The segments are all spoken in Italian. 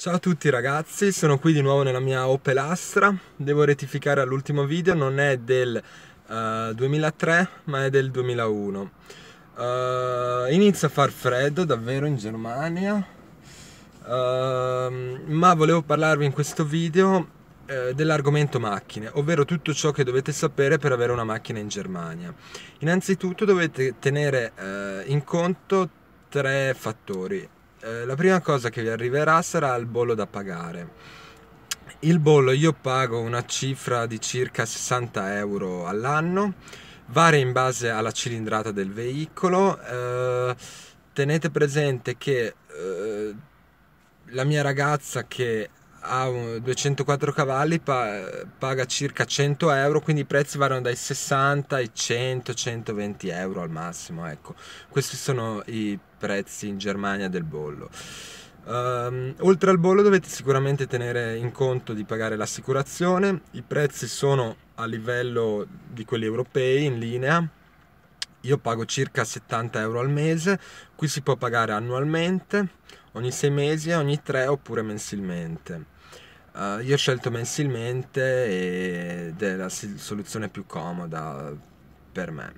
Ciao a tutti ragazzi, sono qui di nuovo nella mia Opel Astra. Devo rettificare all'ultimo video, non è del uh, eh, 2003 ma è del 2001. Uh, eh, inizia a far freddo davvero in Germania, uh, ma volevo parlarvi in questo video dell'argomento macchine, ovvero tutto ciò che dovete sapere per avere una macchina in Germania. Innanzitutto dovete tenere in conto tre fattori eh, la prima cosa che vi arriverà sarà il bollo da pagare. Il bollo io pago una cifra di circa 60 euro all'anno, varia in base alla cilindrata del veicolo. Eh, tenete presente che eh, la mia ragazza che ha 204 cavalli pa- paga circa 100 euro, quindi i prezzi variano dai 60 ai 100, 120 euro al massimo. Ecco, questi sono i prezzi prezzi in Germania del bollo. Um, oltre al bollo dovete sicuramente tenere in conto di pagare l'assicurazione, i prezzi sono a livello di quelli europei in linea, io pago circa 70 euro al mese, qui si può pagare annualmente, ogni 6 mesi, ogni 3 oppure mensilmente. Uh, io ho scelto mensilmente ed è la soluzione più comoda per me.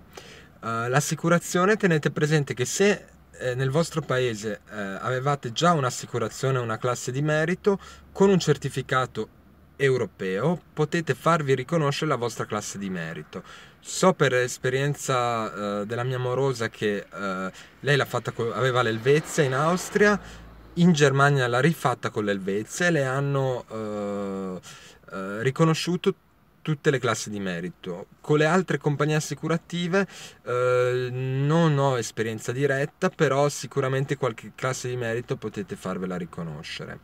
Uh, l'assicurazione tenete presente che se eh, nel vostro paese eh, avevate già un'assicurazione una classe di merito, con un certificato europeo potete farvi riconoscere la vostra classe di merito. So per esperienza eh, della mia amorosa che eh, lei l'ha fatta co- aveva l'Elvezia in Austria, in Germania l'ha rifatta con l'Elvezia e le hanno eh, eh, riconosciuto tutte le classi di merito. Con le altre compagnie assicurative eh, non ho esperienza diretta, però sicuramente qualche classe di merito potete farvela riconoscere.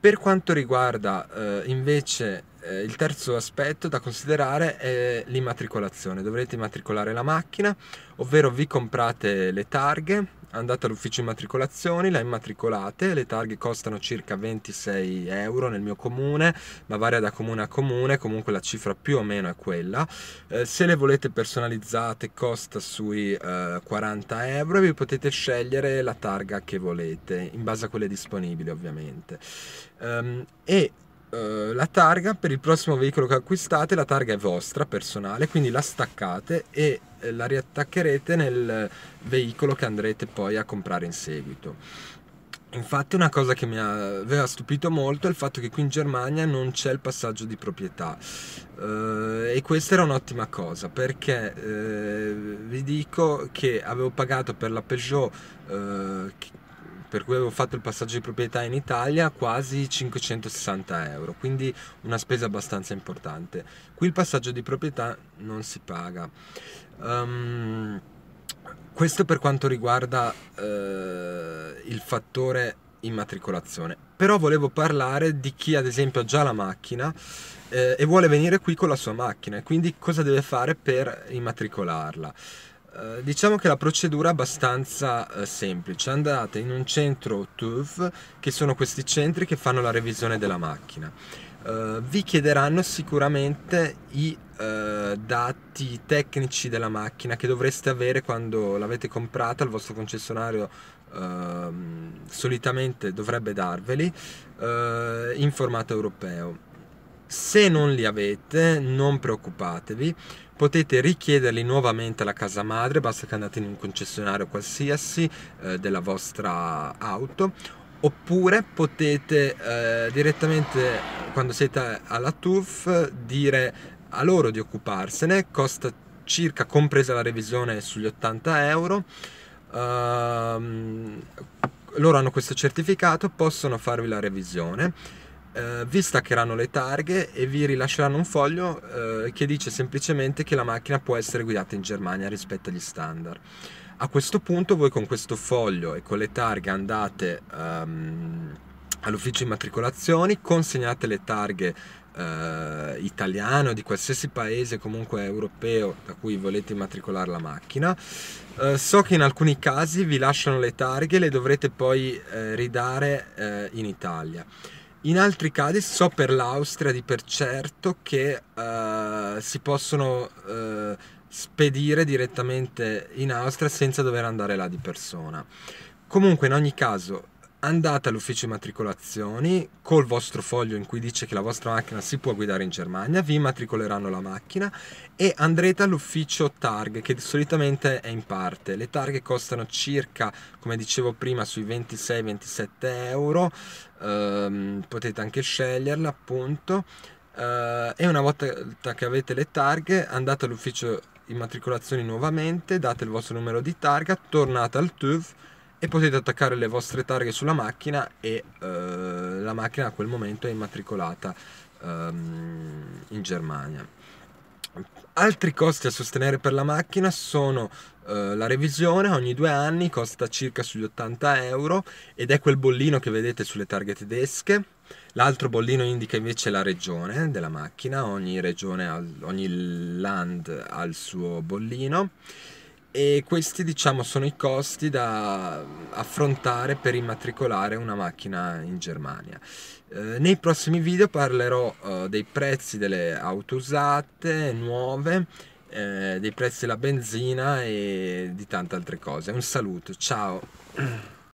Per quanto riguarda eh, invece eh, il terzo aspetto da considerare è l'immatricolazione. Dovrete immatricolare la macchina, ovvero vi comprate le targhe andate all'ufficio immatricolazioni, la immatricolate, le targhe costano circa 26 euro nel mio comune, ma varia da comune a comune, comunque la cifra più o meno è quella. Eh, se le volete personalizzate costa sui eh, 40 euro e vi potete scegliere la targa che volete, in base a quelle disponibili ovviamente. Um, e eh, la targa per il prossimo veicolo che acquistate, la targa è vostra personale, quindi la staccate e eh, la riattaccherete nel veicolo che andrete poi a comprare in seguito. Infatti una cosa che mi aveva stupito molto è il fatto che qui in Germania non c'è il passaggio di proprietà eh, e questa era un'ottima cosa perché vi dico che avevo pagato per la Peugeot per cui avevo fatto il passaggio di proprietà in Italia quasi 560 euro, quindi una spesa abbastanza importante. Qui il passaggio di proprietà non si paga. Um, questo per quanto riguarda uh, il fattore immatricolazione. Però volevo parlare di chi ad esempio ha già la macchina eh, e vuole venire qui con la sua macchina e quindi cosa deve fare per immatricolarla. Eh, diciamo che la procedura è abbastanza uh, semplice, andate in un centro TUV, che sono questi centri che fanno la revisione della macchina. Uh, vi chiederanno sicuramente i dati tecnici della macchina che dovreste avere quando l'avete comprata, il vostro concessionario ehm, solitamente dovrebbe darveli in formato europeo se non li avete, non preoccupatevi, potete richiederli nuovamente alla casa madre, basta che andate in un concessionario qualsiasi eh, della vostra auto, oppure potete eh, direttamente quando siete alla TUF dire a loro di occuparsene, costa circa compresa la revisione sugli 80 euro. Ehm, loro hanno questo certificato, possono farvi la revisione eh, vi staccheranno le targhe e vi rilasceranno un foglio eh, che dice semplicemente che la macchina può essere guidata in Germania rispetto agli standard. A questo punto voi con questo foglio e con le targhe andate ehm, all'ufficio immatricolazioni, consegnate le targhe eh, italiano, di qualsiasi paese comunque europeo da cui volete immatricolare la macchina. Eh, so che in alcuni casi vi lasciano le targhe, le dovrete poi eh, ridare eh, in Italia. In altri casi so per l'Austria di per certo che uh, si possono uh, spedire direttamente in Austria senza dover andare là di persona. Comunque in ogni caso andate all'ufficio immatricolazioni col vostro foglio in cui dice che la vostra macchina si può guidare in Germania, vi immatricoleranno la macchina e andrete all'ufficio targhe che solitamente è in parte. Le targhe costano circa, come dicevo prima, sui 26-27 euro, ehm, potete anche sceglierla appunto. Ehm, e una volta che avete le targhe andate all'ufficio immatricolazioni nuovamente, date il vostro numero di targa, tornate al TUV e potete attaccare le vostre targhe sulla macchina e eh, la macchina a quel momento è immatricolata ehm, in Germania. Altri costi a sostenere per la macchina sono eh, la revisione ogni due anni, costa circa sugli 80 euro ed è quel bollino che vedete sulle targhe tedesche. L'altro bollino indica invece la regione della macchina, ogni regione, ogni land ha il suo bollino e questi diciamo sono i costi da mm, affrontare per immatricolare una macchina in Germania. Eh, nei prossimi video parlerò eh, dei prezzi delle auto usate, nuove, eh, dei prezzi della benzina e di tante altre cose. Un saluto, ciao!